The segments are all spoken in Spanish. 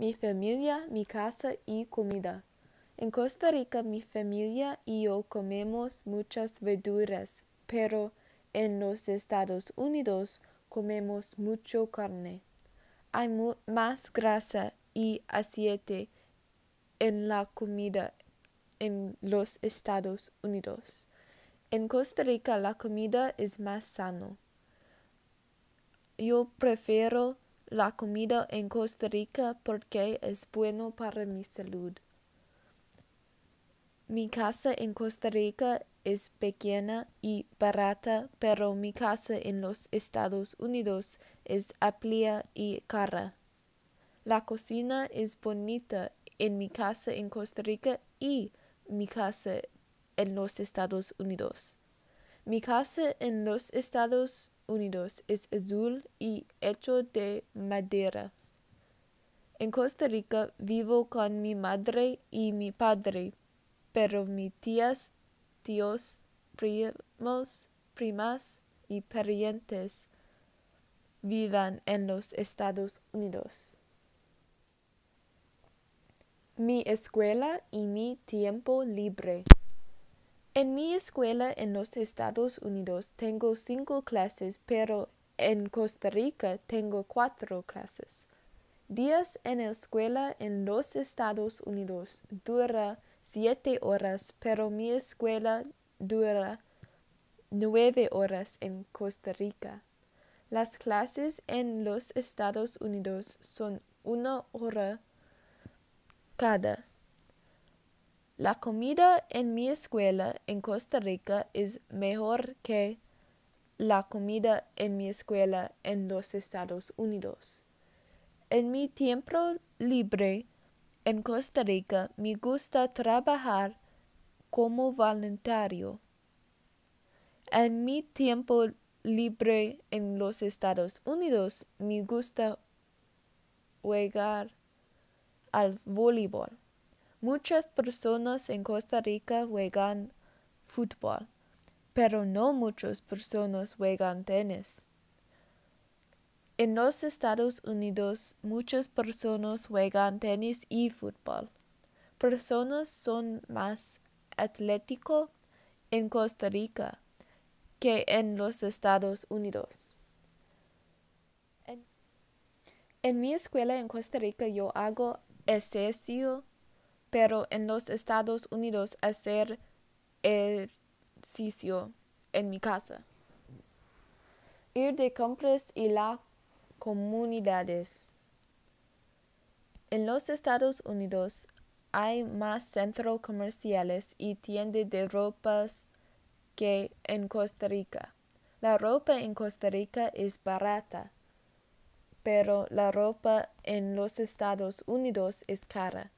mi familia, mi casa y comida. En Costa Rica mi familia y yo comemos muchas verduras, pero en los Estados Unidos comemos mucho carne. Hay más grasa y aceite en la comida en los Estados Unidos. En Costa Rica la comida es más sano. Yo prefiero la comida en Costa Rica porque es bueno para mi salud. Mi casa en Costa Rica es pequeña y barata, pero mi casa en los Estados Unidos es amplia y cara. La cocina es bonita en mi casa en Costa Rica y mi casa en los Estados Unidos. Mi casa en los Estados Unidos es azul y hecho de madera. En Costa Rica vivo con mi madre y mi padre, pero mis tías, tíos, primos, primas y parientes vivan en los Estados Unidos. Mi escuela y mi tiempo libre. En mi escuela en los Estados Unidos tengo cinco clases, pero en Costa Rica tengo cuatro clases. Días en la escuela en los Estados Unidos dura siete horas, pero mi escuela dura nueve horas en Costa Rica. Las clases en los Estados Unidos son una hora cada. La comida en mi escuela en Costa Rica es mejor que la comida en mi escuela en los Estados Unidos. En mi tiempo libre en Costa Rica me gusta trabajar como voluntario. En mi tiempo libre en los Estados Unidos me gusta jugar al voleibol. Muchas personas en Costa Rica juegan fútbol, pero no muchas personas juegan tenis. En los Estados Unidos muchas personas juegan tenis y fútbol. Personas son más atlético en Costa Rica que en los Estados Unidos. En, en mi escuela en Costa Rica yo hago ejercicio pero en los Estados Unidos hacer ejercicio en mi casa. Ir de compras y las comunidades. En los Estados Unidos hay más centros comerciales y tiendas de ropas que en Costa Rica. La ropa en Costa Rica es barata, pero la ropa en los Estados Unidos es cara.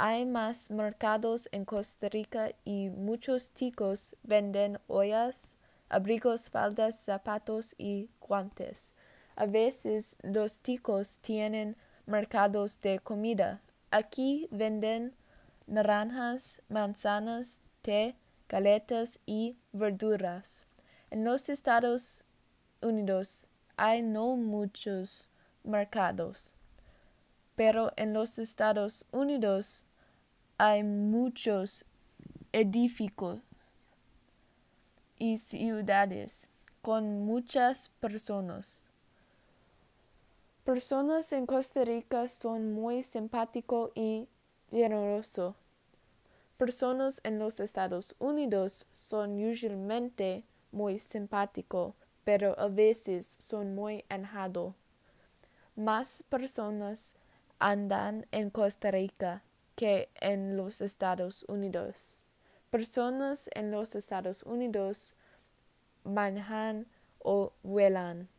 Hay más mercados en Costa Rica y muchos ticos venden ollas, abrigos, faldas, zapatos y guantes. A veces los ticos tienen mercados de comida. Aquí venden naranjas, manzanas, té, galletas y verduras. En los Estados Unidos hay no muchos mercados pero en los Estados Unidos hay muchos edificios y ciudades con muchas personas. Personas en Costa Rica son muy simpático y generoso. Personas en los Estados Unidos son usualmente muy simpático, pero a veces son muy enjado. Más personas andan en Costa Rica que en los Estados Unidos. Personas en los Estados Unidos manejan o vuelan.